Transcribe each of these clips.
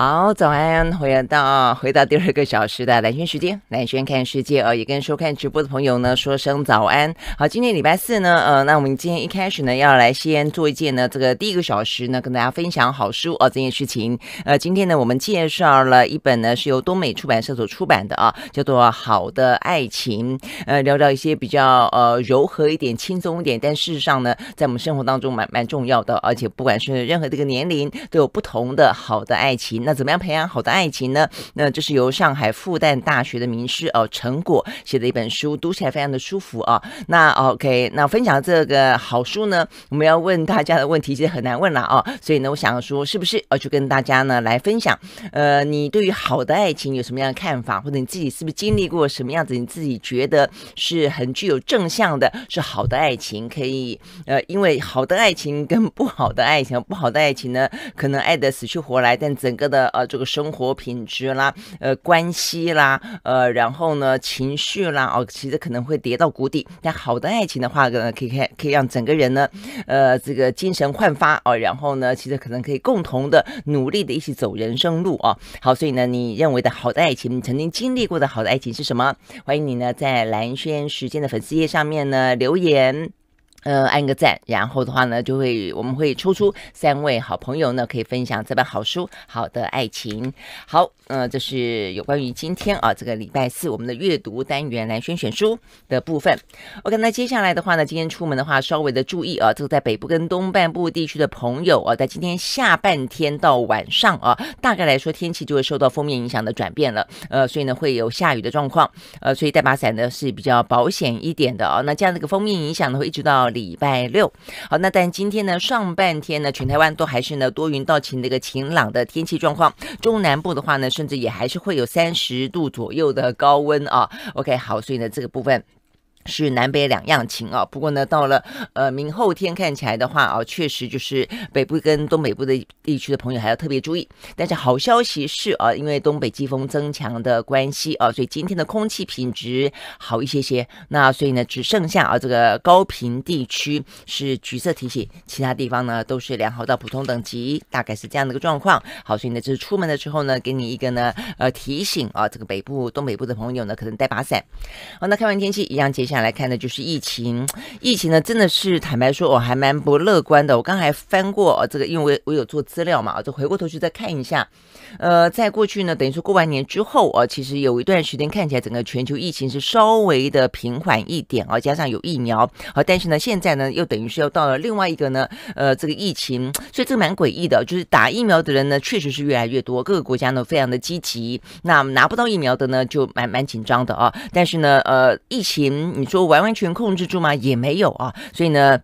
好，早安，回到回到第二个小时的蓝轩时间，蓝轩看世界哦，也跟收看直播的朋友呢说声早安。好，今天礼拜四呢，呃，那我们今天一开始呢要来先做一件呢，这个第一个小时呢跟大家分享好书哦这件事情。呃，今天呢我们介绍了一本呢是由东美出版社所出版的啊，叫做《好的爱情》。呃，聊聊一些比较呃柔和一点、轻松一点，但事实上呢在我们生活当中蛮蛮重要的，而且不管是任何这个年龄都有不同的好的爱情。那怎么样培养好的爱情呢？那这是由上海复旦大学的名师哦陈果写的一本书，读起来非常的舒服啊。那 OK，那分享这个好书呢，我们要问大家的问题其实很难问了啊。所以呢，我想说，是不是要就跟大家呢来分享，呃，你对于好的爱情有什么样的看法，或者你自己是不是经历过什么样子？你自己觉得是很具有正向的，是好的爱情，可以呃，因为好的爱情跟不好的爱情，不好的爱情呢，可能爱得死去活来，但整个的呃，这个生活品质啦，呃，关系啦，呃，然后呢，情绪啦，哦，其实可能会跌到谷底。但好的爱情的话呢，可以看可以让整个人呢，呃，这个精神焕发哦，然后呢，其实可能可以共同的努力的一起走人生路哦。好，所以呢，你认为的好的爱情，你曾经经历过的好的爱情是什么？欢迎你呢，在蓝轩时间的粉丝页上面呢留言。呃，按个赞，然后的话呢，就会我们会抽出三位好朋友呢，可以分享这本好书《好的爱情》。好，呃，这是有关于今天啊，这个礼拜四我们的阅读单元来宣选书的部分。OK，那接下来的话呢，今天出门的话稍微的注意啊，个在北部跟东半部地区的朋友啊，在今天下半天到晚上啊，大概来说天气就会受到封面影响的转变了。呃，所以呢会有下雨的状况，呃，所以带把伞呢是比较保险一点的啊。那这样这个封面影响呢，会一直到。礼拜六，好，那但今天呢，上半天呢，全台湾都还是呢多云到晴的一个晴朗的天气状况，中南部的话呢，甚至也还是会有三十度左右的高温啊。OK，好，所以呢，这个部分。是南北两样情啊，不过呢，到了呃明后天看起来的话啊，确实就是北部跟东北部的地区的朋友还要特别注意。但是好消息是啊，因为东北季风增强的关系啊，所以今天的空气品质好一些些。那所以呢，只剩下啊这个高频地区是橘色提醒，其他地方呢都是良好到普通等级，大概是这样的一个状况。好，所以呢就是出门的时候呢，给你一个呢呃提醒啊，这个北部、东北部的朋友呢可能带把伞。好，那看完天气，一样接下。来看的就是疫情，疫情呢真的是坦白说我还蛮不乐观的。我刚才翻过这个，因为我有做资料嘛，就回过头去再看一下。呃，在过去呢，等于说过完年之后啊，其实有一段时间看起来整个全球疫情是稍微的平缓一点啊，加上有疫苗，好，但是呢现在呢又等于是要到了另外一个呢，呃，这个疫情，所以这个蛮诡异的，就是打疫苗的人呢确实是越来越多，各个国家呢非常的积极，那拿不到疫苗的呢就蛮蛮紧张的啊。但是呢，呃，疫情。说完完全控制住嘛，也没有啊，所以呢。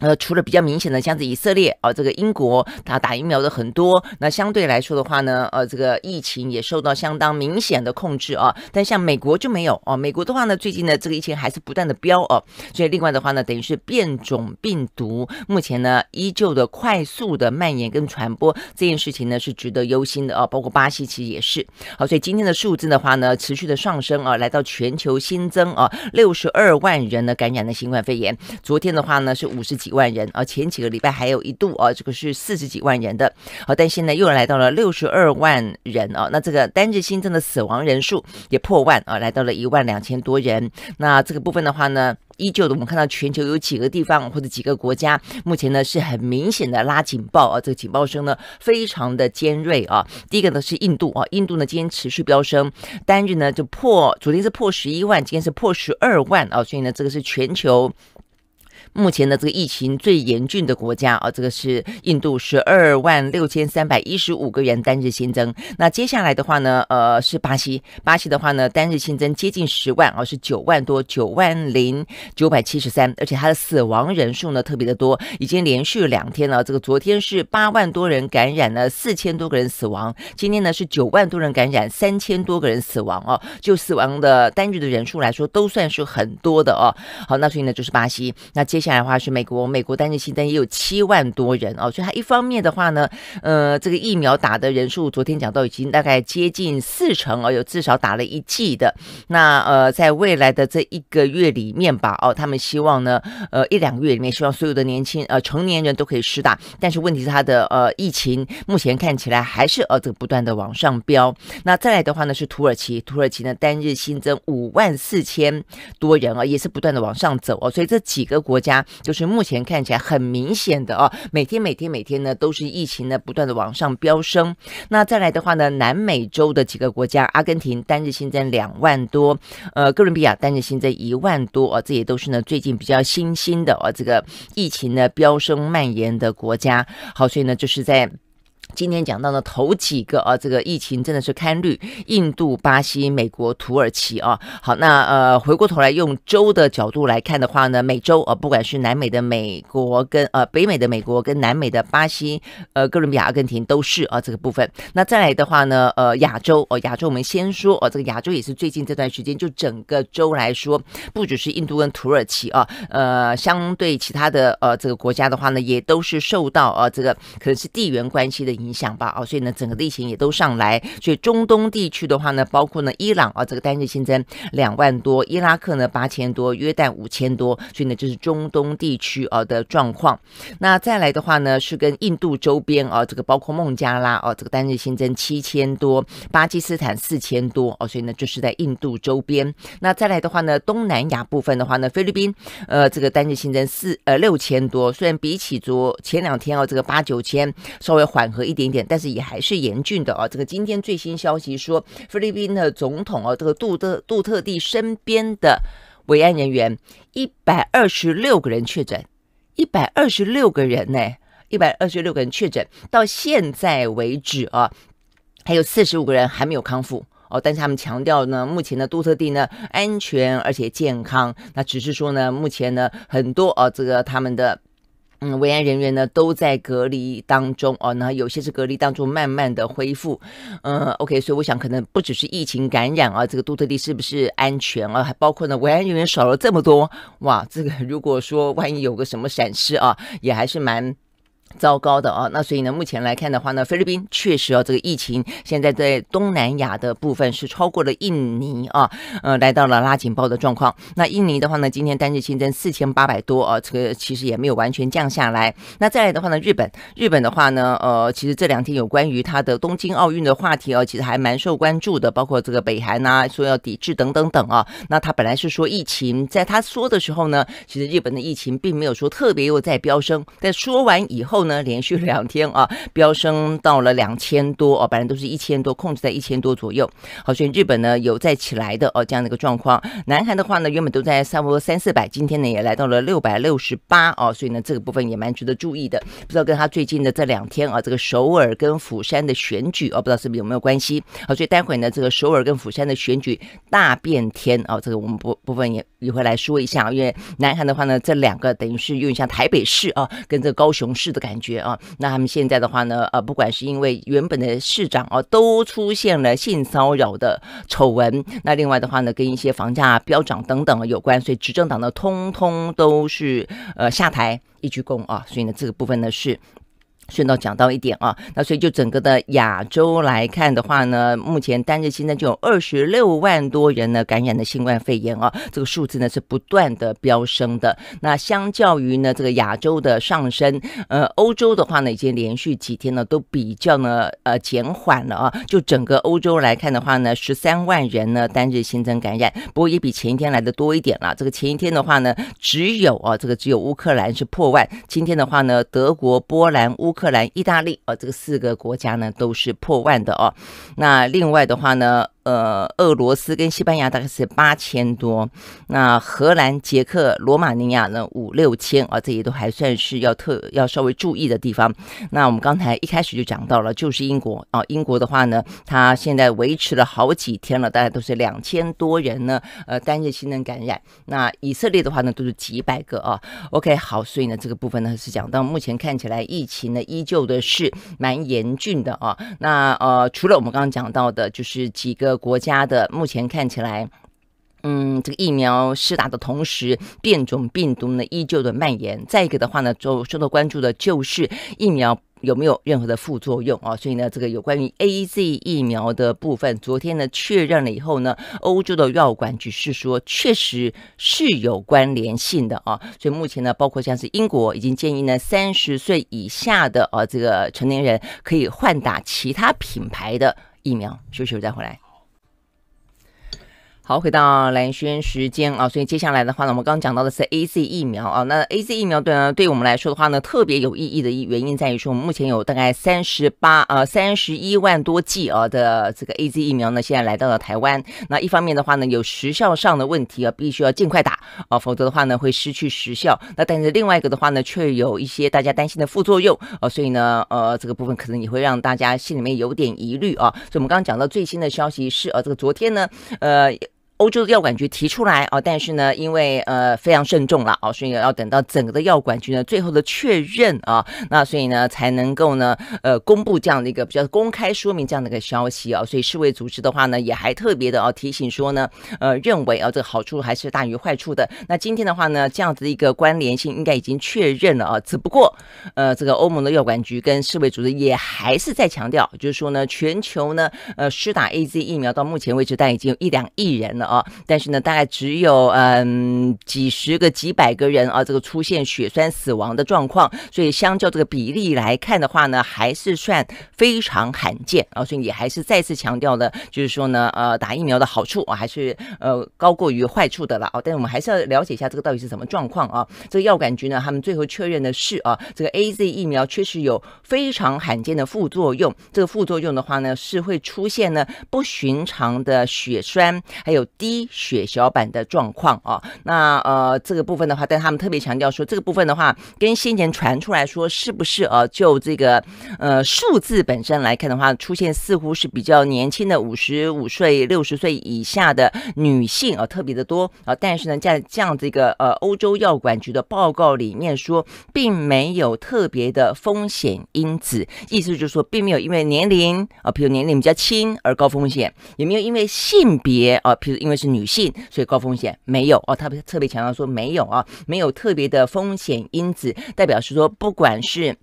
呃，除了比较明显的，像是以色列啊，这个英国打打疫苗的很多，那相对来说的话呢，呃，这个疫情也受到相当明显的控制啊。但像美国就没有啊，美国的话呢，最近呢，这个疫情还是不断的飙啊。所以另外的话呢，等于是变种病毒目前呢依旧的快速的蔓延跟传播，这件事情呢是值得忧心的啊。包括巴西其实也是好，所以今天的数字的话呢，持续的上升啊，来到全球新增啊六十二万人的感染的新冠肺炎。昨天的话呢是五十几。万人啊，前几个礼拜还有一度啊，这个是四十几万人的，好，但现在又来到了六十二万人啊，那这个单日新增的死亡人数也破万啊，来到了一万两千多人。那这个部分的话呢，依旧的，我们看到全球有几个地方或者几个国家，目前呢是很明显的拉警报啊，这个警报声呢非常的尖锐啊。第一个呢是印度啊，印度呢今天持续飙升，单日呢就破昨天是破十一万，今天是破十二万啊，所以呢这个是全球。目前呢，这个疫情最严峻的国家啊，这个是印度，十二万六千三百一十五个人单日新增。那接下来的话呢，呃，是巴西，巴西的话呢，单日新增接近十万啊，是九万多，九万零九百七十三，而且它的死亡人数呢特别的多，已经连续两天了。这个昨天是八万多人感染了，四千多个人死亡；今天呢是九万多人感染，三千多个人死亡啊。就死亡的单日的人数来说，都算是很多的啊。好，那所以呢，就是巴西，那接。接下来的话是美国，美国单日新增也有七万多人哦，所以它一方面的话呢，呃，这个疫苗打的人数，昨天讲到已经大概接近四成哦，有至少打了一剂的。那呃，在未来的这一个月里面吧，哦，他们希望呢，呃，一两个月里面希望所有的年轻呃成年人都可以施打，但是问题是它的呃疫情目前看起来还是呃在不断的往上飙。那再来的话呢是土耳其，土耳其呢单日新增五万四千多人啊，也是不断的往上走哦，所以这几个国家。就是目前看起来很明显的哦，每天每天每天呢，都是疫情呢不断的往上飙升。那再来的话呢，南美洲的几个国家，阿根廷单日新增两万多，呃，哥伦比亚单日新增一万多啊，这也都是呢最近比较新兴的啊，这个疫情呢飙升蔓延的国家。好，所以呢，就是在。今天讲到呢，头几个啊，这个疫情真的是堪虑。印度、巴西、美国、土耳其啊，好，那呃，回过头来用州的角度来看的话呢，美洲啊，不管是南美的美国跟呃北美的美国跟南美的巴西、呃哥伦比亚、阿根廷都是啊这个部分。那再来的话呢，呃，亚洲哦，亚洲我们先说哦，这个亚洲也是最近这段时间就整个州来说，不只是印度跟土耳其啊，呃，相对其他的呃这个国家的话呢，也都是受到啊这个可能是地缘关系的。影响吧，哦，所以呢，整个疫情也都上来，所以中东地区的话呢，包括呢伊朗啊，这个单日新增两万多，伊拉克呢八千多，约旦五千多，所以呢就是中东地区啊的状况。那再来的话呢，是跟印度周边啊，这个包括孟加拉哦，这个单日新增七千多，巴基斯坦四千多，哦，所以呢就是在印度周边。那再来的话呢，东南亚部分的话呢，菲律宾呃这个单日新增四呃六千多，虽然比起昨前两天哦这个八九千稍微缓和一。一点点，但是也还是严峻的啊！这个今天最新消息说，菲律宾的总统啊，这个杜特杜特地身边的维安人员一百二十六个人确诊，一百二十六个人呢，一百二十六个人确诊，到现在为止啊，还有四十五个人还没有康复哦。但是他们强调呢，目前的杜特地呢安全而且健康，那只是说呢，目前呢很多啊，这个他们的。嗯，维安人员呢都在隔离当中哦，那有些是隔离当中慢慢的恢复，嗯，OK，所以我想可能不只是疫情感染啊，这个杜特地是不是安全啊？还包括呢维安人员少了这么多，哇，这个如果说万一有个什么闪失啊，也还是蛮。糟糕的啊，那所以呢，目前来看的话呢，菲律宾确实啊，这个疫情现在在东南亚的部分是超过了印尼啊，呃，来到了拉警报的状况。那印尼的话呢，今天单日新增四千八百多啊，这个其实也没有完全降下来。那再来的话呢，日本，日本的话呢，呃，其实这两天有关于它的东京奥运的话题啊，其实还蛮受关注的，包括这个北韩啊，说要抵制等等等啊。那他本来是说疫情在他说的时候呢，其实日本的疫情并没有说特别又在飙升。在说完以后。后呢，连续两天啊，飙升到了两千多哦，本来都是一千多，控制在一千多左右。好，所以日本呢有再起来的哦这样的一个状况。南韩的话呢，原本都在差不多三四百，今天呢也来到了六百六十八哦，所以呢这个部分也蛮值得注意的。不知道跟他最近的这两天啊，这个首尔跟釜山的选举哦，不知道是不是有没有关系？好，所以待会呢这个首尔跟釜山的选举大变天哦，这个我们部部分也也会来说一下，因为南韩的话呢这两个等于是用一下台北市啊，跟这个高雄市的感。感觉啊，那他们现在的话呢，呃，不管是因为原本的市长啊，都出现了性骚扰的丑闻，那另外的话呢，跟一些房价飙涨等等有关，所以执政党呢，通通都是呃下台一鞠躬啊，所以呢，这个部分呢是。顺道讲到一点啊，那所以就整个的亚洲来看的话呢，目前单日新增就有二十六万多人呢感染的新冠肺炎啊，这个数字呢是不断的飙升的。那相较于呢这个亚洲的上升，呃，欧洲的话呢已经连续几天呢都比较呢呃减缓了啊。就整个欧洲来看的话呢，十三万人呢单日新增感染，不过也比前一天来的多一点了。这个前一天的话呢，只有啊这个只有乌克兰是破万，今天的话呢，德国、波兰、乌。克。荷兰、意大利，哦，这个四个国家呢都是破万的哦。那另外的话呢？呃，俄罗斯跟西班牙大概是八千多，那荷兰、捷克、罗马尼亚呢五六千啊，这些都还算是要特要稍微注意的地方。那我们刚才一开始就讲到了，就是英国啊，英国的话呢，它现在维持了好几天了，大概都是两千多人呢，呃，单日新增感染。那以色列的话呢，都是几百个啊。OK，好，所以呢，这个部分呢是讲到目前看起来疫情呢依旧的是蛮严峻的啊。那呃，除了我们刚刚讲到的，就是几个。国家的目前看起来，嗯，这个疫苗施打的同时，变种病毒呢依旧的蔓延。再一个的话呢，就受到关注的就是疫苗有没有任何的副作用啊。所以呢，这个有关于 A Z 疫苗的部分，昨天呢确认了以后呢，欧洲的药管局是说确实是有关联性的啊。所以目前呢，包括像是英国已经建议呢，三十岁以下的啊这个成年人可以换打其他品牌的疫苗。休息会再回来。好，回到蓝轩时间啊，所以接下来的话呢，我们刚刚讲到的是 A Z 疫苗啊，那 A Z 疫苗对呢，对我们来说的话呢，特别有意义的一原因在于说，我们目前有大概三十八啊，三十一万多剂啊的这个 A Z 疫苗呢，现在来到了台湾。那一方面的话呢，有时效上的问题啊，必须要尽快打啊，否则的话呢，会失去时效。那但是另外一个的话呢，却有一些大家担心的副作用啊，所以呢，呃，这个部分可能也会让大家心里面有点疑虑啊。所以，我们刚刚讲到最新的消息是，呃，这个昨天呢，呃。欧洲的药管局提出来啊，但是呢，因为呃非常慎重了啊，所以要等到整个的药管局呢最后的确认啊，那所以呢才能够呢呃公布这样的一个比较公开说明这样的一个消息啊。所以世卫组织的话呢也还特别的啊提醒说呢，呃认为啊这个好处还是大于坏处的。那今天的话呢，这样子的一个关联性应该已经确认了啊，只不过呃这个欧盟的药管局跟世卫组织也还是在强调，就是说呢全球呢呃施打 AZ 疫苗到目前为止，但已经有一两亿人了。啊，但是呢，大概只有嗯几十个、几百个人啊，这个出现血栓死亡的状况，所以相较这个比例来看的话呢，还是算非常罕见啊。所以也还是再次强调的，就是说呢，呃，打疫苗的好处啊，还是呃高过于坏处的了啊。但是我们还是要了解一下这个到底是什么状况啊。这个药管局呢，他们最后确认的是啊，这个 A Z 疫苗确实有非常罕见的副作用。这个副作用的话呢，是会出现呢不寻常的血栓，还有。低血小板的状况啊，那呃这个部分的话，但他们特别强调说，这个部分的话，跟先前传出来说，是不是呃就这个呃数字本身来看的话，出现似乎是比较年轻的五十五岁、六十岁以下的女性啊特别的多啊，但是呢，在这样这个呃欧洲药管局的报告里面说，并没有特别的风险因子，意思就是说，并没有因为年龄啊，比如年龄比较轻而高风险，也没有因为性别啊，比如因因为是女性，所以高风险没有哦。他特别强调说没有啊，没有特别的风险因子，代表是说，不管是。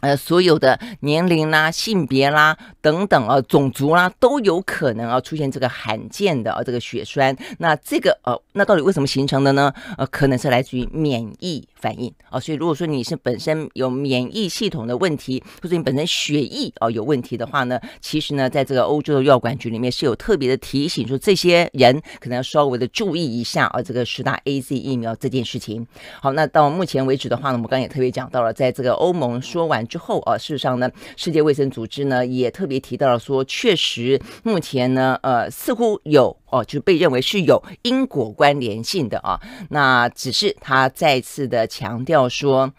呃，所有的年龄啦、性别啦等等啊、种族啦，都有可能啊出现这个罕见的啊这个血栓。那这个呃，那到底为什么形成的呢？呃，可能是来自于免疫反应啊。所以如果说你是本身有免疫系统的问题，或者你本身血液啊有问题的话呢，其实呢，在这个欧洲的药管局里面是有特别的提醒，说这些人可能要稍微的注意一下啊这个十大 A C 疫苗这件事情。好，那到目前为止的话呢，我们刚刚也特别讲到了，在这个欧盟说完。之后啊，事实上呢，世界卫生组织呢也特别提到了说，确实目前呢，呃，似乎有哦，就被认为是有因果关联性的啊。那只是他再次的强调说。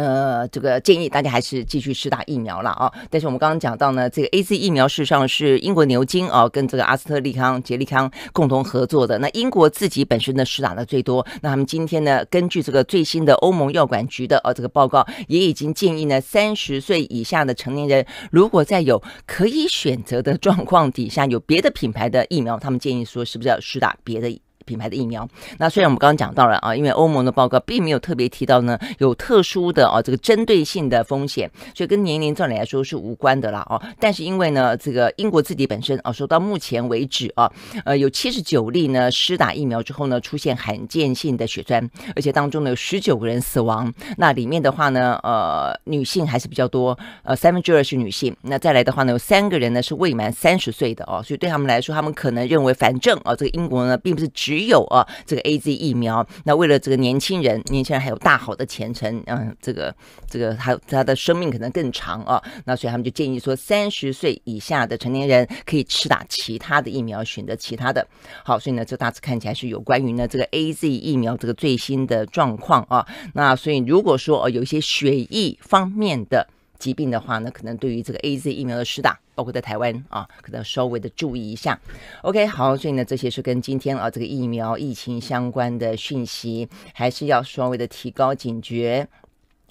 呃，这个建议大家还是继续施打疫苗了啊。但是我们刚刚讲到呢，这个 A C 疫苗事实上是英国牛津啊跟这个阿斯特利康、杰利康共同合作的。那英国自己本身呢施打的最多。那他们今天呢，根据这个最新的欧盟药管局的呃这个报告，也已经建议呢，三十岁以下的成年人，如果在有可以选择的状况底下，有别的品牌的疫苗，他们建议说，是不是要施打别的？品牌的疫苗，那虽然我们刚刚讲到了啊，因为欧盟的报告并没有特别提到呢有特殊的啊这个针对性的风险，所以跟年龄上来说是无关的啦哦。但是因为呢这个英国自己本身啊说到目前为止啊，呃有七十九例呢施打疫苗之后呢出现罕见性的血栓，而且当中呢有十九个人死亡。那里面的话呢呃女性还是比较多，呃三分之二是女性。那再来的话呢有三个人呢是未满三十岁的哦，所以对他们来说他们可能认为反正啊这个英国呢并不是只只有啊，这个 A Z 疫苗。那为了这个年轻人，年轻人还有大好的前程，嗯，这个这个，他他的生命可能更长啊。那所以他们就建议说，三十岁以下的成年人可以吃打其他的疫苗，选择其他的好。所以呢，这大致看起来是有关于呢这个 A Z 疫苗这个最新的状况啊。那所以如果说哦，有一些血疫方面的。疾病的话呢，可能对于这个 A Z 疫苗的施打，包括在台湾啊，可能稍微的注意一下。OK，好，所以呢，这些是跟今天啊这个疫苗疫情相关的讯息，还是要稍微的提高警觉。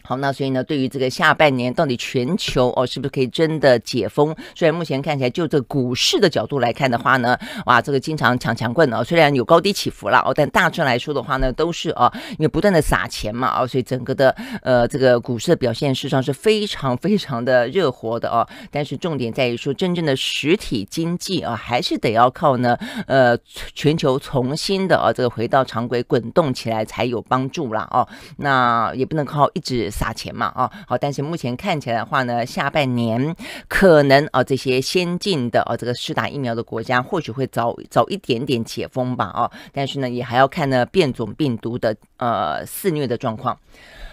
好，那所以呢，对于这个下半年到底全球哦，是不是可以真的解封？虽然目前看起来，就这股市的角度来看的话呢，哇，这个经常抢强棍哦，虽然有高低起伏了哦，但大致来说的话呢，都是哦，因为不断的撒钱嘛哦，所以整个的呃这个股市的表现事实上是非常非常的热火的哦。但是重点在于说，真正的实体经济啊，还是得要靠呢呃全球重新的啊这个回到常规滚动起来才有帮助啦哦。那也不能靠一直。撒钱嘛啊好，但是目前看起来的话呢，下半年可能啊这些先进的啊这个施打疫苗的国家或许会早早一点点解封吧啊，但是呢也还要看呢变种病毒的呃肆虐的状况。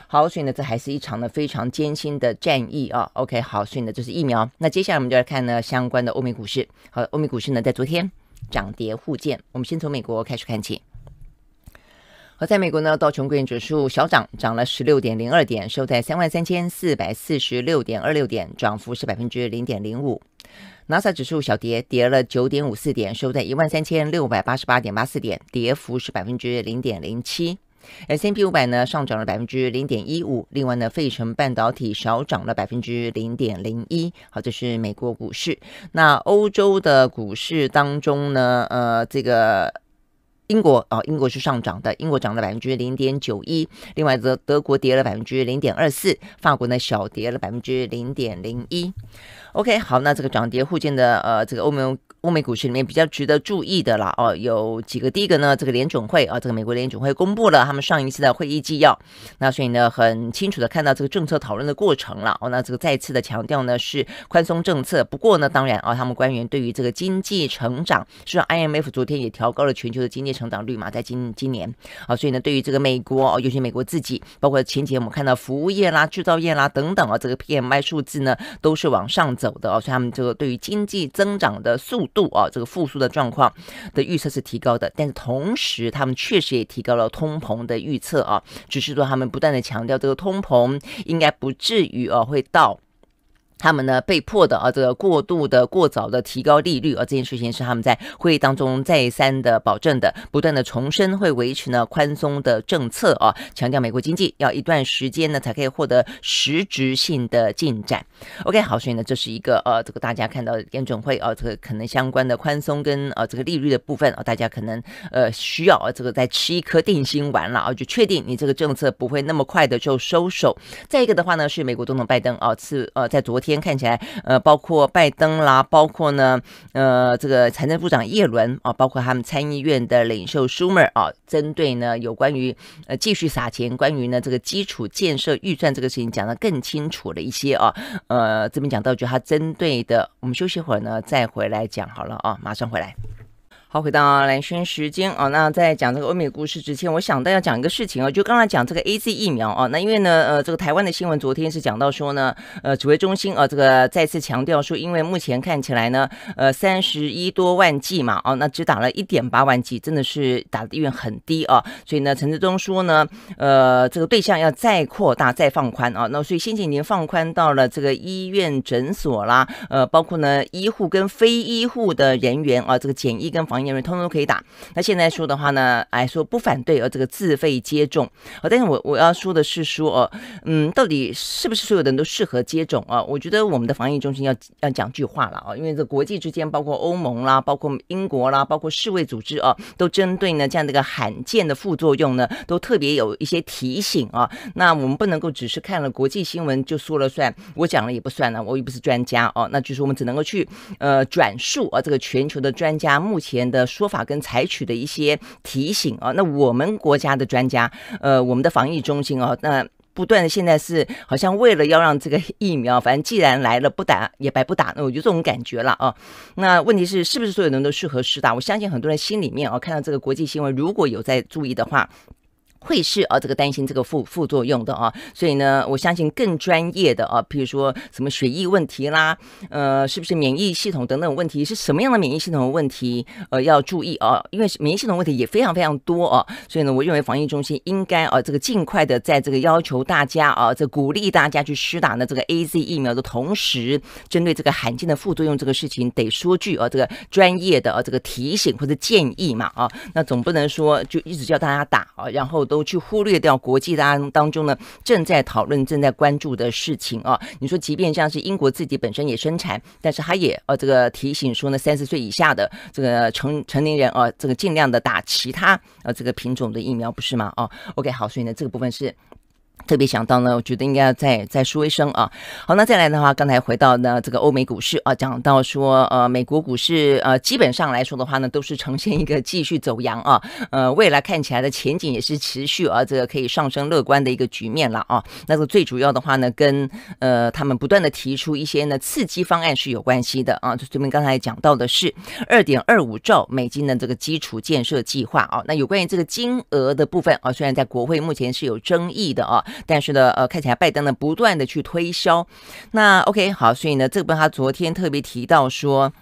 好，所以呢这还是一场呢非常艰辛的战役啊。OK 好，所以呢这是疫苗，那接下来我们就来看呢相关的欧美股市。好，欧美股市呢在昨天涨跌互见，我们先从美国开始看起。而在美国呢，道琼工业指数小涨，涨了十六点零二点，收在三万三千四百四十六点二六点，涨幅是百分之零点零五。NASA 指数小跌，跌了九点五四点，收在一万三千六百八十八点八四点，跌幅是百分之零点零七。S P 五百呢上涨了百分之零点一五，另外呢，费城半导体少涨了百分之零点零一。好，这是美国股市。那欧洲的股市当中呢，呃，这个。英国啊，英国是上涨的，英国涨了百分之零点九一，另外则德国跌了百分之零点二四，法国呢小跌了百分之零点零一。OK，好，那这个涨跌互见的呃，这个欧盟欧美股市里面比较值得注意的啦哦，有几个，第一个呢，这个联准会啊，这个美国联准会公布了他们上一次的会议纪要，那所以呢，很清楚的看到这个政策讨论的过程了哦。那这个再次的强调呢是宽松政策，不过呢，当然啊，他们官员对于这个经济成长，虽然 IMF 昨天也调高了全球的经济成长率嘛，在今今年啊，所以呢，对于这个美国尤其美国自己，包括前几天我们看到服务业啦、制造业啦等等啊，这个 PMI 数字呢都是往上走的哦，所以他们这个对于经济增长的速。度啊，这个复苏的状况的预测是提高的，但是同时他们确实也提高了通膨的预测啊，只是说他们不断的强调这个通膨应该不至于啊会到。他们呢被迫的啊，这个过度的、过早的提高利率啊，这件事情是他们在会议当中再三的保证的，不断的重申会维持呢宽松的政策啊，强调美国经济要一段时间呢才可以获得实质性的进展。OK，好，所以呢这是一个呃，这个大家看到联准会啊，这个可能相关的宽松跟呃这个利率的部分啊，大家可能呃需要这个再吃一颗定心丸了啊，就确定你这个政策不会那么快的就收手。再一个的话呢是美国总统拜登啊，次呃在昨天。天看起来，呃，包括拜登啦，包括呢，呃，这个财政部长耶伦啊，包括他们参议院的领袖舒默啊，针对呢有关于呃继续撒钱，关于呢这个基础建设预算这个事情讲的更清楚了一些啊，呃，这边讲到，就他针对的，我们休息会儿呢，再回来讲好了啊，马上回来。好，回到蓝轩时间哦。那在讲这个欧美故事之前，我想到要讲一个事情哦。就刚才讲这个 A Z 疫苗哦。那因为呢，呃，这个台湾的新闻昨天是讲到说呢，呃，指挥中心啊，这个再次强调说，因为目前看起来呢，呃，三十一多万剂嘛，哦，那只打了一点八万剂，真的是打的意愿很低啊。所以呢，陈志忠说呢，呃，这个对象要再扩大、再放宽啊。那所以先前已经放宽到了这个医院诊所啦，呃，包括呢医护跟非医护的人员啊，这个简易跟防疫。年人通通都可以打。那现在说的话呢？哎，说不反对呃这个自费接种啊。但是我我要说的是说哦，嗯，到底是不是所有的人都适合接种啊？我觉得我们的防疫中心要要讲句话了啊，因为这国际之间，包括欧盟啦，包括英国啦，包括世卫组织啊，都针对呢这样的一个罕见的副作用呢，都特别有一些提醒啊。那我们不能够只是看了国际新闻就说了算，我讲了也不算了，我又不是专家哦。那就是我们只能够去呃转述啊，这个全球的专家目前。的说法跟采取的一些提醒啊，那我们国家的专家，呃，我们的防疫中心啊，那不断的现在是好像为了要让这个疫苗，反正既然来了不打也白不打，那我就这种感觉了啊。那问题是是不是所有人都适合施打？我相信很多人心里面啊，看到这个国际新闻，如果有在注意的话。会是啊，这个担心这个副副作用的啊，所以呢，我相信更专业的啊，比如说什么血液问题啦，呃，是不是免疫系统等等问题，是什么样的免疫系统的问题，呃，要注意啊，因为免疫系统问题也非常非常多啊，所以呢，我认为防疫中心应该啊，这个尽快的在这个要求大家啊，这鼓励大家去施打呢这个 A Z 疫苗的同时，针对这个罕见的副作用这个事情，得说句啊，这个专业的啊，这个提醒或者建议嘛啊，那总不能说就一直叫大家打啊，然后都。都去忽略掉国际当当中呢正在讨论、正在关注的事情啊！你说，即便像是英国自己本身也生产，但是他也呃这个提醒说呢，三十岁以下的这个成成年人啊，这个尽量的打其他呃这个品种的疫苗，不是吗？哦，OK，好，所以呢这个部分是。特别想到呢，我觉得应该再再说一声啊。好，那再来的话，刚才回到呢这个欧美股市啊，讲到说呃美国股市呃基本上来说的话呢，都是呈现一个继续走阳啊，呃未来看起来的前景也是持续而这个可以上升乐观的一个局面了啊。那个最主要的话呢，跟呃他们不断的提出一些呢刺激方案是有关系的啊。就我们刚才讲到的是二点二五兆美金的这个基础建设计划啊。那有关于这个金额的部分啊，虽然在国会目前是有争议的啊。但是呢，呃，看起来拜登呢不断的去推销。那 OK，好，所以呢，这个他昨天特别提到说，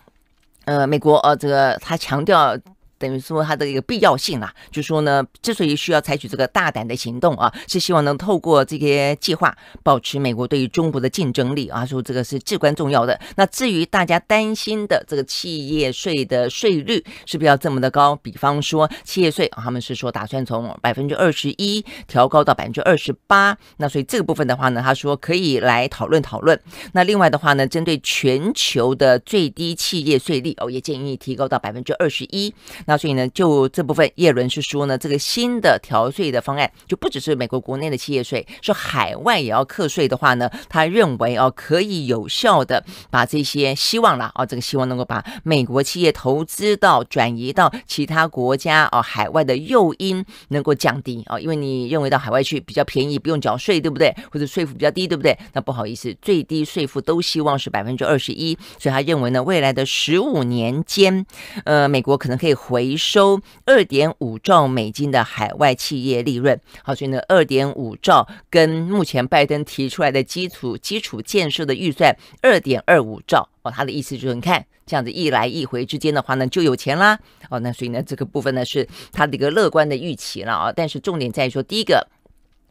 呃，美国呃，这个他强调。等于说它的一个必要性啦，就说呢，之所以需要采取这个大胆的行动啊，是希望能透过这些计划保持美国对于中国的竞争力啊，说这个是至关重要的。那至于大家担心的这个企业税的税率是不是要这么的高？比方说企业税，他们是说打算从百分之二十一调高到百分之二十八。那所以这个部分的话呢，他说可以来讨论讨论。那另外的话呢，针对全球的最低企业税率哦，也建议提高到百分之二十一。那所以呢，就这部分，叶伦是说呢，这个新的调税的方案就不只是美国国内的企业税，是海外也要课税的话呢，他认为哦，可以有效的把这些希望了哦，这个希望能够把美国企业投资到转移到其他国家哦，海外的诱因能够降低哦，因为你认为到海外去比较便宜，不用缴税，对不对？或者税负比较低，对不对？那不好意思，最低税负都希望是百分之二十一，所以他认为呢，未来的十五年间，呃，美国可能可以回。回收二点五兆美金的海外企业利润，好，所以呢，二点五兆跟目前拜登提出来的基础基础建设的预算二点二五兆哦，他的意思就是你看这样子一来一回之间的话呢就有钱啦哦，那所以呢这个部分呢是他的一个乐观的预期了啊，但是重点在于说第一个。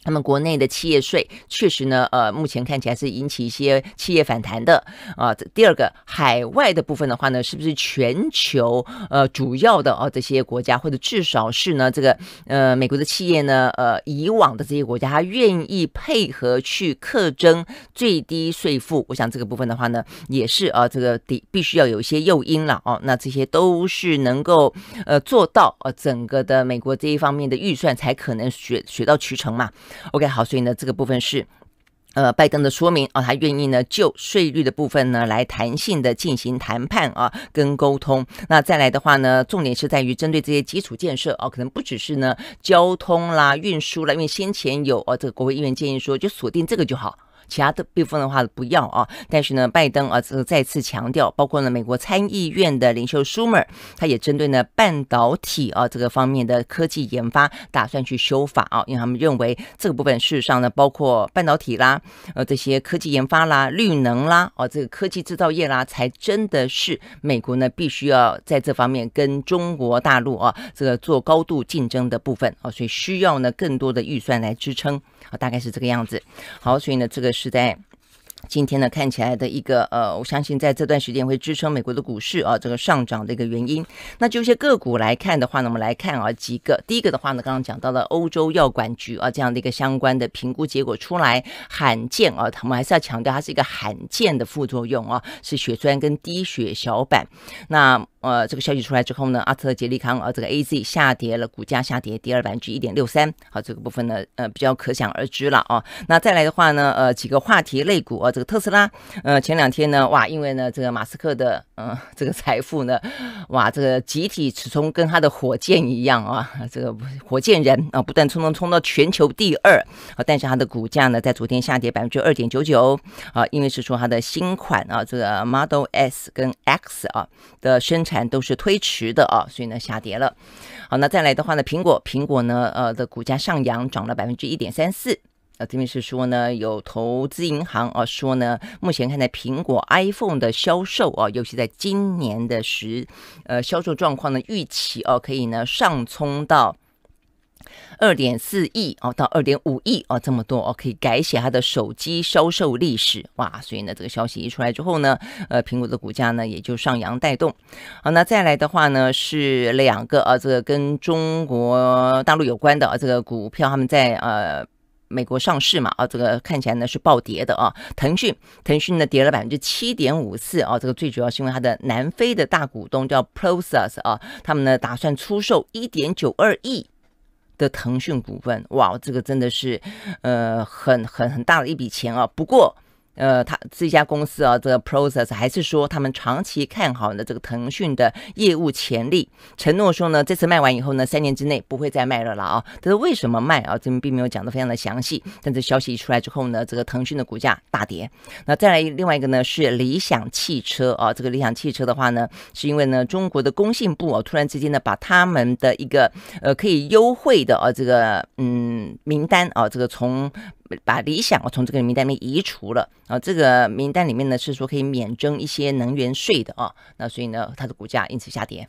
他们国内的企业税确实呢，呃，目前看起来是引起一些企业反弹的啊。第二个，海外的部分的话呢，是不是全球呃主要的啊这些国家，或者至少是呢这个呃美国的企业呢，呃以往的这些国家，他愿意配合去克征最低税负？我想这个部分的话呢，也是啊这个必必须要有一些诱因了啊。那这些都是能够呃做到啊整个的美国这一方面的预算才可能水水到渠成嘛。OK，好，所以呢，这个部分是，呃，拜登的说明啊，他愿意呢就税率的部分呢来弹性的进行谈判啊，跟沟通。那再来的话呢，重点是在于针对这些基础建设哦，可能不只是呢交通啦、运输啦，因为先前有哦，这个国会议员建议说就锁定这个就好。其他的部分的话不要啊，但是呢，拜登啊，这个再次强调，包括呢，美国参议院的领袖舒默，他也针对呢半导体啊这个方面的科技研发，打算去修法啊，因为他们认为这个部分事实上呢，包括半导体啦，呃，这些科技研发啦、绿能啦，啊，这个科技制造业啦，才真的是美国呢必须要在这方面跟中国大陆啊这个做高度竞争的部分啊，所以需要呢更多的预算来支撑啊，大概是这个样子。好，所以呢，这个是。是在今天呢，看起来的一个呃，我相信在这段时间会支撑美国的股市啊，这个上涨的一个原因。那就一些个股来看的话呢，我们来看啊几个，第一个的话呢，刚刚讲到了欧洲药管局啊这样的一个相关的评估结果出来，罕见啊，我们还是要强调它是一个罕见的副作用啊，是血栓跟低血小板。那呃，这个消息出来之后呢，阿特杰利康啊，这个 A Z 下跌了，股价下跌，跌了百分之一点六三。好，这个部分呢，呃，比较可想而知了啊。那再来的话呢，呃，几个话题类股啊，这个特斯拉，呃，前两天呢，哇，因为呢，这个马斯克的，嗯，这个财富呢，哇，这个集体始终跟他的火箭一样啊，这个火箭人啊，不断冲冲冲到全球第二。啊，但是它的股价呢，在昨天下跌百分之二点九九啊，因为是说它的新款啊，这个 Model S 跟 X 啊的生产。盘都是推迟的啊，所以呢下跌了。好，那再来的话呢，苹果苹果呢，呃的股价上扬，涨了百分之一点三四。啊，这边是说呢，有投资银行啊说呢，目前看待苹果 iPhone 的销售啊，尤其在今年的十呃销售状况呢，预期哦，可以呢上冲到。二点四亿哦，到二点五亿哦，这么多哦，可以改写它的手机销售历史哇！所以呢，这个消息一出来之后呢，呃，苹果的股价呢也就上扬带动。好，那再来的话呢，是两个呃，这个跟中国大陆有关的啊、这个股票，他们在呃美国上市嘛，啊，这个看起来呢是暴跌的啊。腾讯，腾讯呢跌了百分之七点五四啊，这个最主要是因为它的南非的大股东叫 Process 啊，他们呢打算出售一点九二亿。的腾讯股份，哇，这个真的是，呃，很很很大的一笔钱啊。不过。呃，他这家公司啊，这个 process 还是说他们长期看好呢这个腾讯的业务潜力，承诺说呢，这次卖完以后呢，三年之内不会再卖了了啊。但是为什么卖啊？这边并没有讲得非常的详细。但是消息一出来之后呢，这个腾讯的股价大跌。那再来另外一个呢，是理想汽车啊，这个理想汽车的话呢，是因为呢，中国的工信部啊，突然之间呢，把他们的一个呃可以优惠的啊这个嗯名单啊，这个从。把理想，我从这个名单里移除了。然后这个名单里面呢，是说可以免征一些能源税的啊。那所以呢，它的股价因此下跌。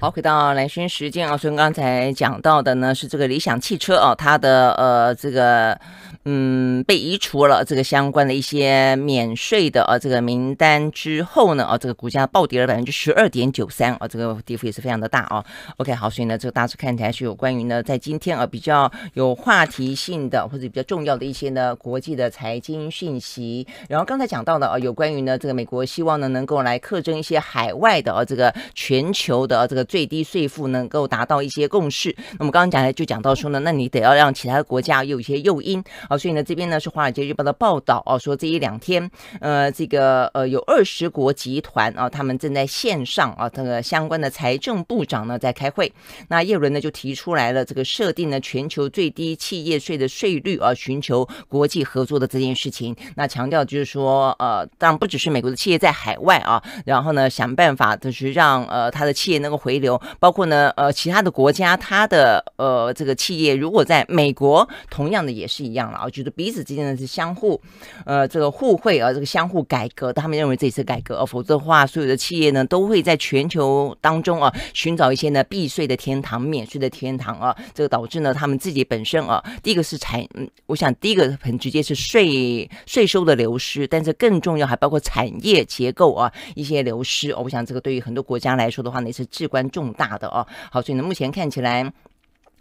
好，回到蓝轩时间啊，所以刚才讲到的呢是这个理想汽车啊，它的呃这个嗯被移除了这个相关的一些免税的啊这个名单之后呢啊，这个股价暴跌了百分之十二点九三啊，这个跌幅也是非常的大啊。OK，好，所以呢这个大致看起来是有关于呢在今天啊比较有话题性的或者比较重要的一些呢国际的财经讯息，然后刚才讲到的啊有关于呢这个美国希望呢能够来克征一些海外的啊这个全球的这个。最低税负能够达到一些共识。那么刚刚讲呢，就讲到说呢，那你得要让其他国家有一些诱因啊。所以呢，这边呢是华尔街日报的报道哦，说这一两天，呃，这个呃有二十国集团啊，他们正在线上啊，这个相关的财政部长呢在开会。那耶伦呢就提出来了这个设定呢全球最低企业税的税率啊，寻求国际合作的这件事情。那强调就是说，呃，当然不只是美国的企业在海外啊，然后呢想办法就是让呃他的企业能够回。流包括呢，呃，其他的国家，它的呃这个企业，如果在美国，同样的也是一样了啊，觉得彼此之间呢是相互，呃，这个互惠啊，这个相互改革，他们认为这次改革啊，否则的话，所有的企业呢都会在全球当中啊寻找一些呢避税的天堂、免税的天堂啊，这个导致呢他们自己本身啊，第一个是产，我想第一个很直接是税税收的流失，但是更重要还包括产业结构啊一些流失我想这个对于很多国家来说的话呢也是至关。重大的哦，好，所以呢，目前看起来，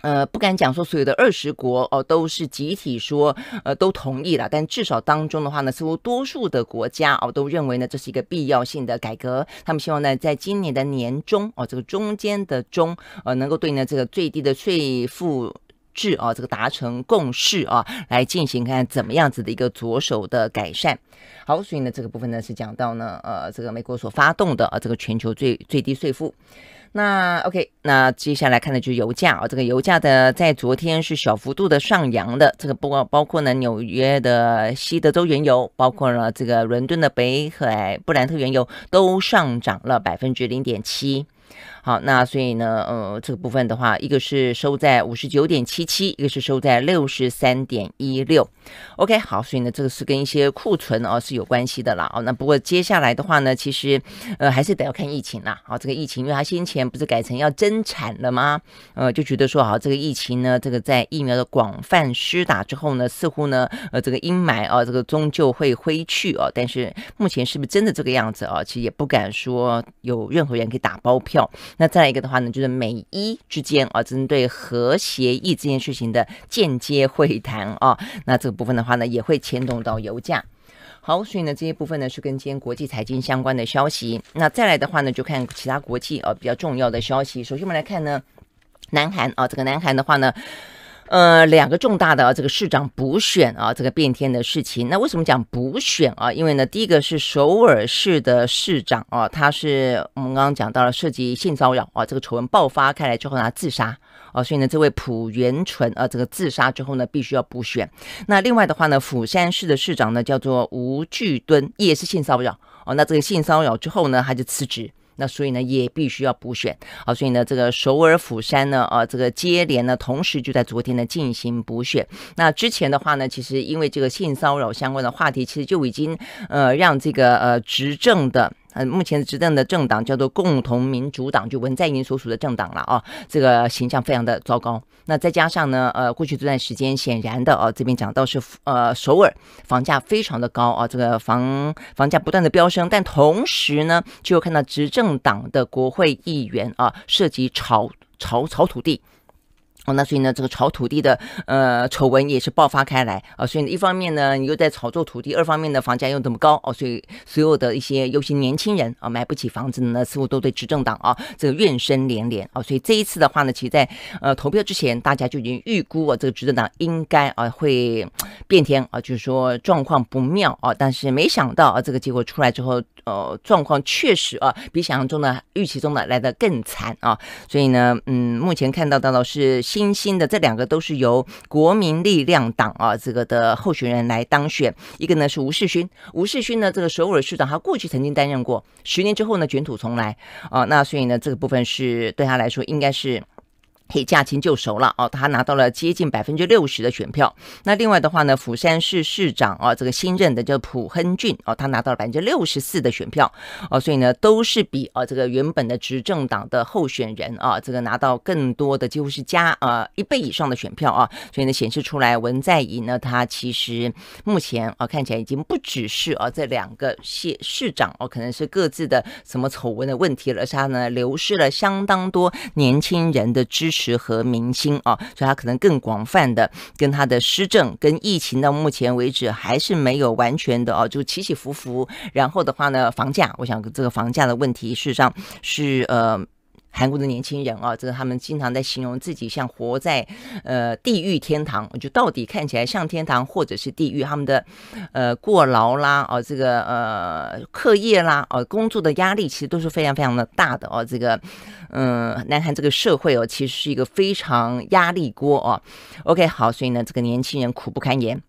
呃，不敢讲说所有的二十国哦都是集体说，呃，都同意了，但至少当中的话呢，似乎多数的国家哦都认为呢，这是一个必要性的改革，他们希望呢，在今年的年中哦，这个中间的中，呃，能够对呢这个最低的税负。致啊，这个达成共识啊，来进行看怎么样子的一个着手的改善。好，所以呢，这个部分呢是讲到呢，呃，这个美国所发动的啊，这个全球最最低税负。那 OK，那接下来看的就是油价啊，这个油价的在昨天是小幅度的上扬的，这个包包括呢纽约的西德州原油，包括了这个伦敦的北海布兰特原油都上涨了百分之零点七。好，那所以呢，呃，这个部分的话，一个是收在五十九点七七，一个是收在六十三点一六。OK，好，所以呢，这个是跟一些库存哦是有关系的啦。哦，那不过接下来的话呢，其实，呃，还是得要看疫情啦。哦，这个疫情，因为它先前不是改成要增产了吗？呃，就觉得说，好，这个疫情呢，这个在疫苗的广泛施打之后呢，似乎呢，呃，这个阴霾啊，这个终究会挥去哦。但是目前是不是真的这个样子啊？其实也不敢说有任何人可以打包票。那再来一个的话呢，就是美伊之间啊，针对核协议这件事情的间接会谈啊，那这个部分的话呢，也会牵动到油价。好，所以呢，这些部分呢是跟今天国际财经相关的消息。那再来的话呢，就看其他国际啊比较重要的消息。首先我们来看呢，南韩啊，这个南韩的话呢。呃，两个重大的这个市长补选啊，这个变天的事情。那为什么讲补选啊？因为呢，第一个是首尔市的市长啊，他是我们刚刚讲到了涉及性骚扰啊，这个丑闻爆发开来之后，他自杀啊，所以呢，这位朴元淳啊，这个自杀之后呢，必须要补选。那另外的话呢，釜山市的市长呢，叫做吴巨敦，也是性骚扰哦。那这个性骚扰之后呢，他就辞职。那所以呢，也必须要补选啊！所以呢，这个首尔、釜山呢，呃，这个接连呢，同时就在昨天呢进行补选。那之前的话呢，其实因为这个性骚扰相关的话题，其实就已经呃让这个呃执政的。呃，目前执政的政党叫做共同民主党，就文在寅所属的政党了啊，这个形象非常的糟糕。那再加上呢，呃，过去这段时间显然的啊，这边讲到是呃首尔房价非常的高啊，这个房房价不断的飙升，但同时呢，就看到执政党的国会议员啊涉及炒炒炒土地。哦，那所以呢，这个炒土地的呃丑闻也是爆发开来啊，所以一方面呢，你又在炒作土地，二方面呢，房价又这么高哦，所以所有的一些，尤其年轻人啊，买不起房子的呢，似乎都对执政党啊这个怨声连连啊，所以这一次的话呢，其实在呃投票之前，大家就已经预估啊，这个执政党应该啊会变天啊，就是说状况不妙啊，但是没想到啊，这个结果出来之后，呃，状况确实啊比想象中的、预期中的来的更惨啊，所以呢，嗯，目前看到到的是。新兴的这两个都是由国民力量党啊这个的候选人来当选，一个呢是吴世勋，吴世勋呢这个首尔市长，他过去曾经担任过，十年之后呢卷土重来啊，那所以呢这个部分是对他来说应该是。可以驾轻就熟了哦，他拿到了接近百分之六十的选票。那另外的话呢，釜山市市长啊，这个新任的叫朴亨俊哦，他拿到了百分之六十四的选票哦，所以呢，都是比啊这个原本的执政党的候选人啊，这个拿到更多的，几乎是加啊一倍以上的选票啊，所以呢，显示出来文在寅呢，他其实目前啊看起来已经不只是啊这两个市市长哦，可能是各自的什么丑闻的问题了，而是他呢流失了相当多年轻人的支持。持和民心啊，所以他可能更广泛的跟他的施政跟疫情到目前为止还是没有完全的啊，就起起伏伏。然后的话呢，房价，我想这个房价的问题事实上是呃。韩国的年轻人啊，这个他们经常在形容自己像活在呃地狱天堂。就到底看起来像天堂，或者是地狱？他们的呃过劳啦，哦，这个呃课业啦，哦，工作的压力其实都是非常非常的大的哦。这个嗯，南韩这个社会哦，其实是一个非常压力锅啊。OK，好，所以呢，这个年轻人苦不堪言。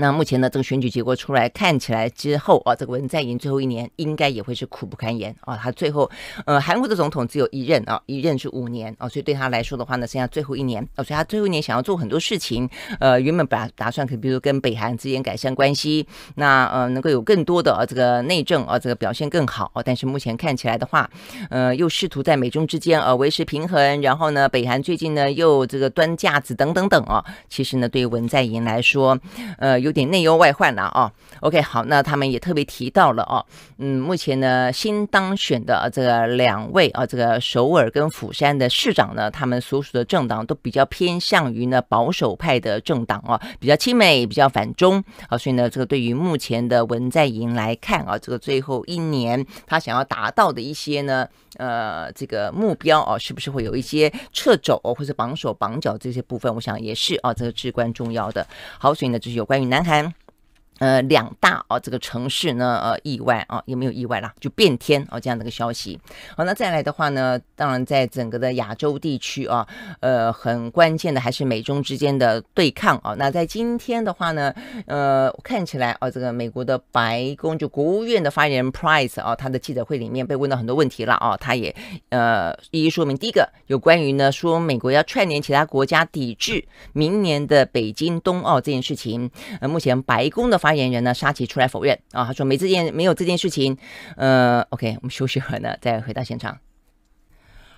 那目前呢，这个选举结果出来看起来之后啊，这个文在寅最后一年应该也会是苦不堪言啊。他最后，呃，韩国的总统只有一任啊，一任是五年啊，所以对他来说的话呢，剩下最后一年啊，所以他最后一年想要做很多事情，呃，原本打打算可比如跟北韩之间改善关系，那呃，能够有更多的这个内政啊，这个表现更好啊。但是目前看起来的话，呃，又试图在美中之间呃维持平衡，然后呢，北韩最近呢又这个端架子等等等啊。其实呢，对文在寅来说，呃。有点内忧外患了啊。OK，好，那他们也特别提到了啊，嗯，目前呢新当选的这个两位啊，这个首尔跟釜山的市长呢，他们所属的政党都比较偏向于呢保守派的政党啊，比较亲美，比较反中啊，所以呢，这个对于目前的文在寅来看啊，这个最后一年他想要达到的一些呢。呃，这个目标啊，是不是会有一些撤肘或者绑手绑脚这些部分？我想也是啊，这个至关重要的。好，所以呢，这是有关于南韩。呃，两大哦，这个城市呢，呃，意外啊，有没有意外啦？就变天哦，这样的一个消息。好，那再来的话呢，当然在整个的亚洲地区啊，呃，很关键的还是美中之间的对抗啊。那在今天的话呢，呃，看起来哦，这个美国的白宫就国务院的发言人 Price 哦，他的记者会里面被问到很多问题了啊，他也呃一一说明。第一个有关于呢，说美国要串联其他国家抵制明年的北京冬奥这件事情。呃，目前白宫的发发言人呢，沙琪出来否认啊，他说没这件，没有这件事情。呃，OK，我们休息儿呢，再回到现场。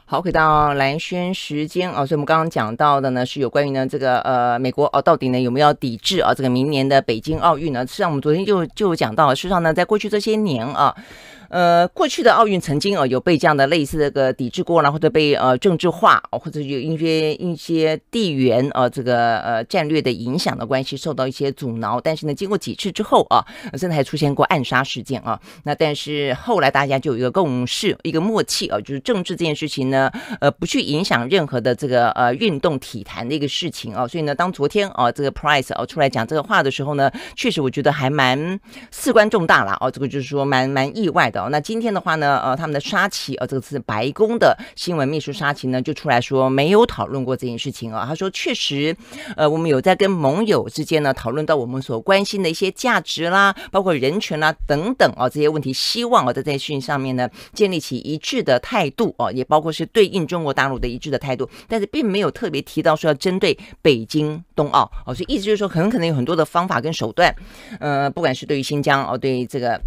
好，回到蓝轩时间啊，所以我们刚刚讲到的呢，是有关于呢这个呃美国哦到底呢有没有抵制啊这个明年的北京奥运呢？实际上我们昨天就就讲到，事实上呢，在过去这些年啊。呃，过去的奥运曾经啊有被这样的类似的个抵制过，然后或者被呃政治化，或者有一些一些地缘呃这个呃战略的影响的关系受到一些阻挠。但是呢，经过几次之后啊，甚至还出现过暗杀事件啊。那但是后来大家就有一个共识，一个默契啊，就是政治这件事情呢，呃，不去影响任何的这个呃运动体坛的一个事情啊。所以呢，当昨天啊这个 p i r e z 啊出来讲这个话的时候呢，确实我觉得还蛮事关重大了哦。这个就是说蛮蛮意外的。那今天的话呢，呃，他们的沙奇，呃，这个是白宫的新闻秘书沙奇呢就出来说没有讨论过这件事情啊。他说，确实，呃，我们有在跟盟友之间呢讨论到我们所关心的一些价值啦，包括人权啦等等啊这些问题，希望啊在这些事情上面呢建立起一致的态度啊，也包括是对应中国大陆的一致的态度，但是并没有特别提到说要针对北京冬奥哦，所以意思就是说很可能有很多的方法跟手段，呃，不管是对于新疆哦，对这个。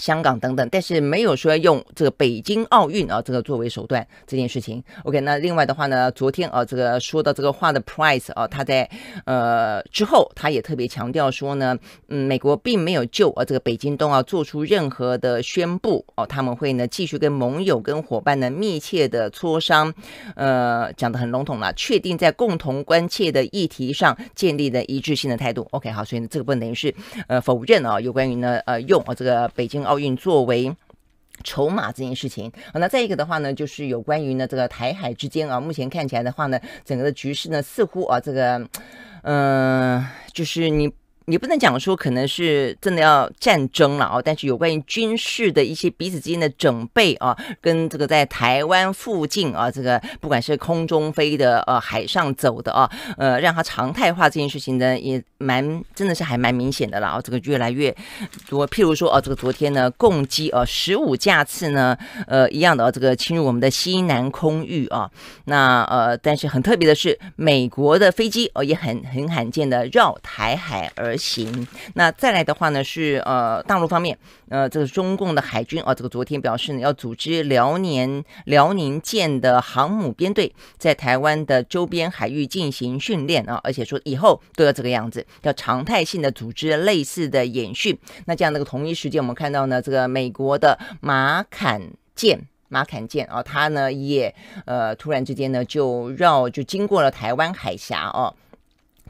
香港等等，但是没有说用这个北京奥运啊，这个作为手段这件事情。OK，那另外的话呢，昨天啊，这个说到这个话的 Price 啊，他在呃之后，他也特别强调说呢，嗯，美国并没有就啊这个北京冬奥做出任何的宣布哦，他们会呢继续跟盟友跟伙伴呢密切的磋商，呃，讲的很笼统了，确定在共同关切的议题上建立的一致性的态度。OK，好，所以呢这个部分等于是呃否认啊有关于呢呃用啊这个北京。奥运作为筹码这件事情，那再一个的话呢，就是有关于呢这个台海之间啊，目前看起来的话呢，整个的局势呢似乎啊这个，嗯，就是你。你不能讲说可能是真的要战争了啊，但是有关于军事的一些彼此之间的准备啊，跟这个在台湾附近啊，这个不管是空中飞的呃，海上走的啊，呃，让它常态化这件事情呢，也蛮真的是还蛮明显的啊，这个越来越多，譬如说哦，这个昨天呢，共机呃十五架次呢，呃，一样的啊，这个侵入我们的西南空域啊，那呃，但是很特别的是，美国的飞机哦，也很很罕见的绕台海而。行，那再来的话呢是呃大陆方面，呃这个中共的海军啊，这个昨天表示呢要组织辽宁辽宁舰的航母编队在台湾的周边海域进行训练啊，而且说以后都要这个样子，要常态性的组织类似的演训。那这样的个同一时间，我们看到呢这个美国的马坎舰马坎舰啊，它呢也呃突然之间呢就绕就经过了台湾海峡啊。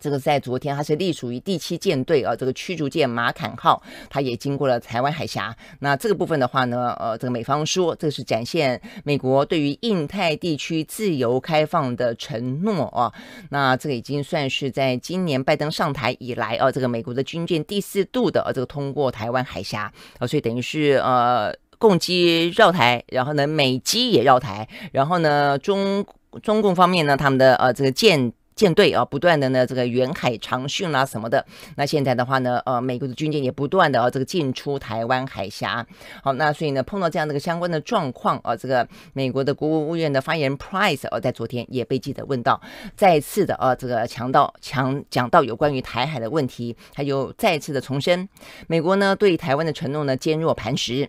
这个在昨天，它是隶属于第七舰队啊，这个驱逐舰马坎号，它也经过了台湾海峡。那这个部分的话呢，呃，这个美方说，这是展现美国对于印太地区自由开放的承诺啊。那这个已经算是在今年拜登上台以来啊，这个美国的军舰第四度的这个通过台湾海峡啊，所以等于是呃，共机绕台，然后呢，美机也绕台，然后呢，中中共方面呢，他们的呃这个舰。舰队啊，不断的呢，这个远海长训啦什么的。那现在的话呢，呃，美国的军舰也不断的啊，这个进出台湾海峡。好，那所以呢，碰到这样的一个相关的状况啊，这个美国的国务院的发言人 Price 啊，在昨天也被记者问到，再次的啊，这个强到强讲到有关于台海的问题，他就再次的重申，美国呢对台湾的承诺呢坚若磐石，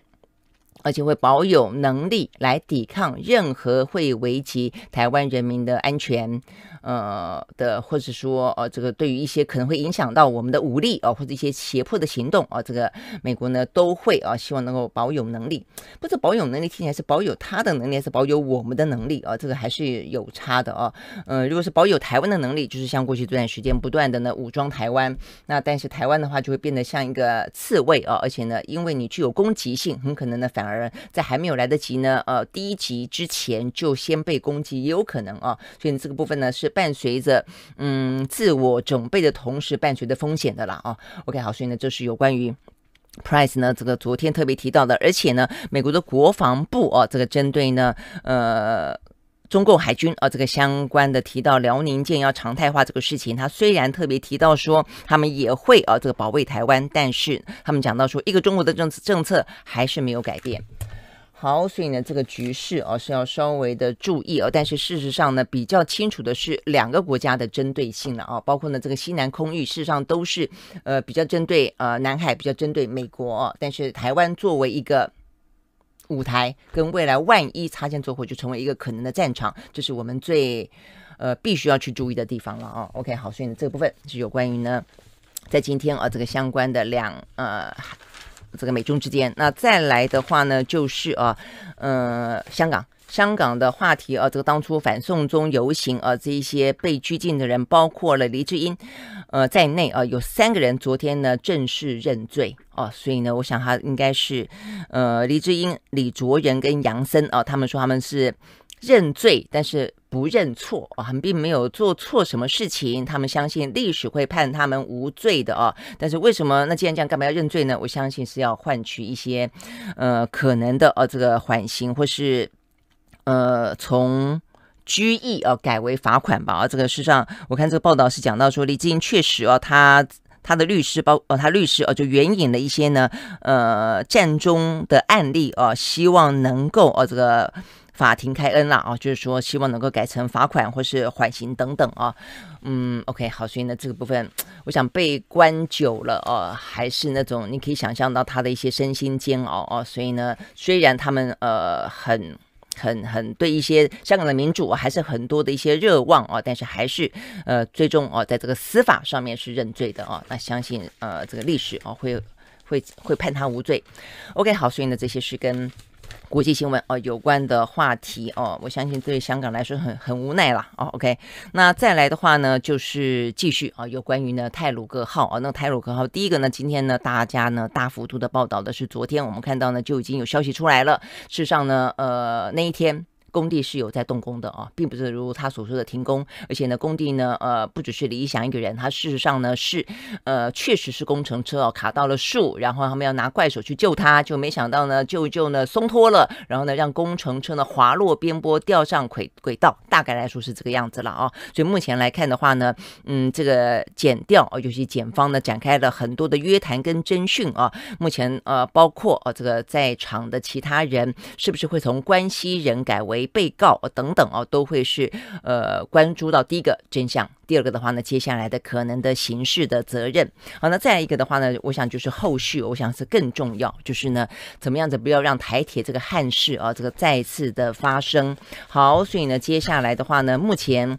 而且会保有能力来抵抗任何会危及台湾人民的安全。呃的，或者说呃，这个对于一些可能会影响到我们的武力啊，或者一些胁迫的行动啊，这个美国呢都会啊，希望能够保有能力。不是保有能力，听起来是保有他的能力，还是保有我们的能力啊？这个还是有差的啊。嗯，如果是保有台湾的能力，就是像过去这段时间不断的呢武装台湾，那但是台湾的话就会变得像一个刺猬啊，而且呢，因为你具有攻击性，很可能呢反而在还没有来得及呢呃第一集之前就先被攻击，也有可能啊。所以这个部分呢是。伴随着嗯自我准备的同时，伴随着风险的啦哦，OK 好，所以呢，这是有关于 price 呢这个昨天特别提到的，而且呢，美国的国防部哦这个针对呢呃中共海军啊这个相关的提到辽宁舰要常态化这个事情，他虽然特别提到说他们也会啊这个保卫台湾，但是他们讲到说一个中国的政政策还是没有改变。好，所以呢，这个局势啊是要稍微的注意啊，但是事实上呢，比较清楚的是两个国家的针对性了啊，包括呢这个西南空域，事实上都是，呃，比较针对呃南海，比较针对美国，但是台湾作为一个舞台，跟未来万一擦肩而过，就成为一个可能的战场，这是我们最呃必须要去注意的地方了啊。OK，好，所以呢这部分是有关于呢，在今天啊这个相关的两呃。这个美中之间，那再来的话呢，就是啊，呃，香港，香港的话题啊，这个当初反送中游行啊，这一些被拘禁的人，包括了黎智英，呃在内啊，有三个人昨天呢正式认罪啊，所以呢，我想他应该是呃，黎智英、李卓人跟杨森啊，他们说他们是认罪，但是。不认错啊，他们并没有做错什么事情，他们相信历史会判他们无罪的哦。但是为什么？那既然这样，干嘛要认罪呢？我相信是要换取一些，呃，可能的啊、这个缓刑或是呃从拘役啊改为罚款吧。啊，这个事实上，我看这个报道是讲到说，李志英确实啊，他他的律师包哦，他律师啊，就援引了一些呢，呃，战中的案例啊，希望能够哦这个。法庭开恩了啊，就是说希望能够改成罚款或是缓刑等等啊，嗯，OK 好，所以呢这个部分，我想被关久了啊，还是那种你可以想象到他的一些身心煎熬啊，所以呢虽然他们呃很很很对一些香港的民主还是很多的一些热望啊，但是还是呃最终啊在这个司法上面是认罪的啊，那相信呃这个历史啊会会会判他无罪，OK 好，所以呢这些是跟。国际新闻哦，有关的话题哦，我相信对香港来说很很无奈了哦。OK，那再来的话呢，就是继续啊，有关于呢泰鲁克号啊，那泰鲁克号第一个呢，今天呢大家呢大幅度的报道的是昨天我们看到呢就已经有消息出来了。事实上呢，呃那一天。工地是有在动工的啊，并不是如他所说的停工。而且呢，工地呢，呃，不只是李想一个人，他事实上呢是，呃，确实是工程车哦卡到了树，然后他们要拿怪手去救他，就没想到呢，舅舅呢松脱了，然后呢，让工程车呢滑落边坡掉上轨轨道，大概来说是这个样子了啊。所以目前来看的话呢，嗯，这个减调哦，就是检方呢展开了很多的约谈跟侦讯啊。目前呃，包括呃这个在场的其他人是不是会从关系人改为。被告等等哦，都会是呃关注到第一个真相，第二个的话呢，接下来的可能的刑事的责任。好，那再来一个的话呢，我想就是后续，我想是更重要，就是呢怎么样子不要让台铁这个憾事啊这个再次的发生。好，所以呢接下来的话呢，目前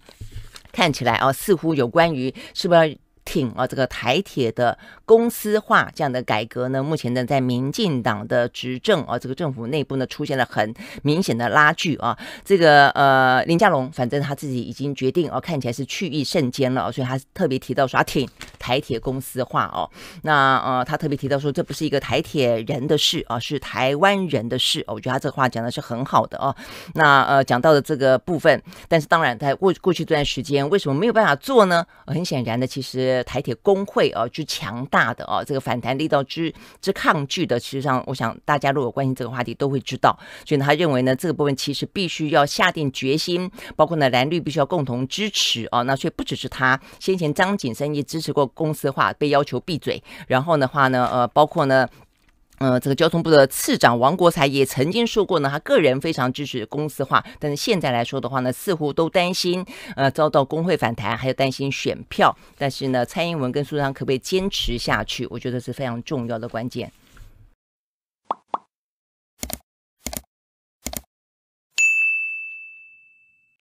看起来啊，似乎有关于是不是？挺啊，这个台铁的公司化这样的改革呢，目前呢在民进党的执政啊，这个政府内部呢出现了很明显的拉锯啊。这个呃，林佳龙反正他自己已经决定啊，看起来是去意甚坚了，所以他特别提到说挺台铁公司化哦。那呃，他特别提到说这不是一个台铁人的事啊，是台湾人的事。我觉得他这话讲的是很好的哦。那呃，讲到的这个部分，但是当然在过过去这段时间，为什么没有办法做呢？很显然的，其实。台铁工会啊之强大的啊，这个反弹力道之之抗拒的，实际上我想大家如果关心这个话题，都会知道。所以他认为呢，这个部分其实必须要下定决心，包括呢蓝绿必须要共同支持啊。那却不只是他，先前张景生也支持过公司化，被要求闭嘴。然后的话呢，呃，包括呢。呃，这个交通部的次长王国才也曾经说过呢，他个人非常支持公司化，但是现在来说的话呢，似乎都担心呃遭到工会反弹，还有担心选票。但是呢，蔡英文跟苏珊可不可以坚持下去？我觉得是非常重要的关键。